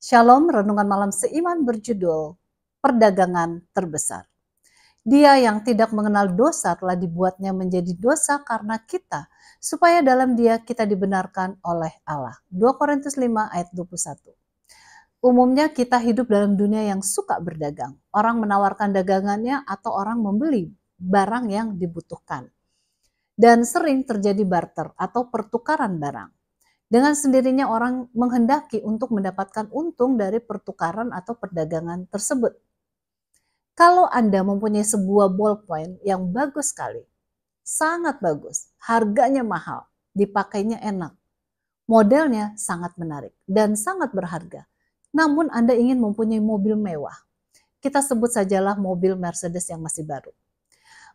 Shalom, renungan malam seiman berjudul Perdagangan Terbesar. Dia yang tidak mengenal dosa telah dibuatnya menjadi dosa karena kita, supaya dalam dia kita dibenarkan oleh Allah. 2 Korintus 5 ayat 21. Umumnya kita hidup dalam dunia yang suka berdagang. Orang menawarkan dagangannya atau orang membeli barang yang dibutuhkan. Dan sering terjadi barter atau pertukaran barang dengan sendirinya orang menghendaki untuk mendapatkan untung dari pertukaran atau perdagangan tersebut. Kalau Anda mempunyai sebuah ballpoint yang bagus sekali, sangat bagus, harganya mahal, dipakainya enak, modelnya sangat menarik dan sangat berharga. Namun Anda ingin mempunyai mobil mewah. Kita sebut sajalah mobil Mercedes yang masih baru.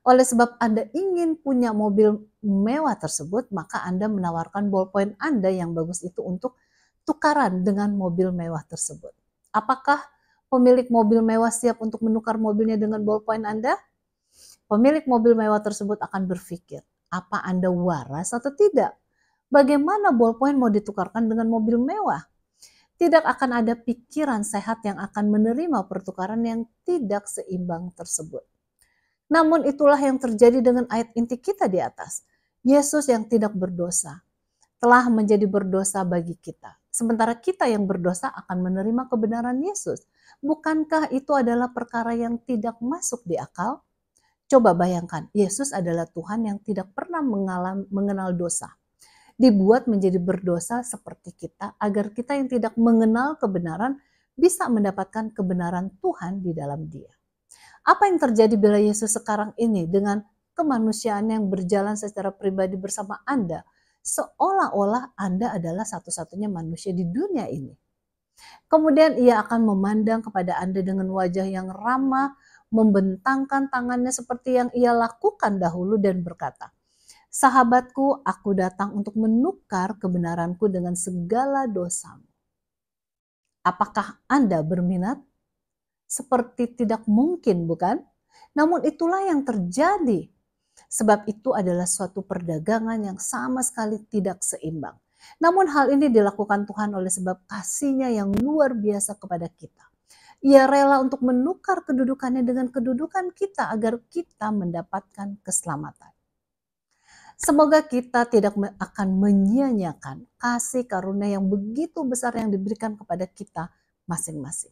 Oleh sebab Anda ingin punya mobil mewah tersebut, maka Anda menawarkan ballpoint Anda yang bagus itu untuk tukaran dengan mobil mewah tersebut. Apakah pemilik mobil mewah siap untuk menukar mobilnya dengan ballpoint Anda? Pemilik mobil mewah tersebut akan berpikir, apa Anda waras atau tidak? Bagaimana ballpoint mau ditukarkan dengan mobil mewah? Tidak akan ada pikiran sehat yang akan menerima pertukaran yang tidak seimbang tersebut. Namun itulah yang terjadi dengan ayat inti kita di atas. Yesus yang tidak berdosa telah menjadi berdosa bagi kita. Sementara kita yang berdosa akan menerima kebenaran Yesus. Bukankah itu adalah perkara yang tidak masuk di akal? Coba bayangkan, Yesus adalah Tuhan yang tidak pernah mengalami, mengenal dosa. Dibuat menjadi berdosa seperti kita agar kita yang tidak mengenal kebenaran bisa mendapatkan kebenaran Tuhan di dalam dia. Apa yang terjadi bila Yesus sekarang ini dengan kemanusiaan yang berjalan secara pribadi bersama Anda? Seolah-olah Anda adalah satu-satunya manusia di dunia ini. Kemudian ia akan memandang kepada Anda dengan wajah yang ramah, membentangkan tangannya seperti yang ia lakukan dahulu dan berkata, Sahabatku, aku datang untuk menukar kebenaranku dengan segala dosamu. Apakah Anda berminat? seperti tidak mungkin, bukan? Namun itulah yang terjadi. Sebab itu adalah suatu perdagangan yang sama sekali tidak seimbang. Namun hal ini dilakukan Tuhan oleh sebab kasihnya yang luar biasa kepada kita. Ia rela untuk menukar kedudukannya dengan kedudukan kita agar kita mendapatkan keselamatan. Semoga kita tidak akan menyia-nyiakan kasih karunia yang begitu besar yang diberikan kepada kita masing-masing.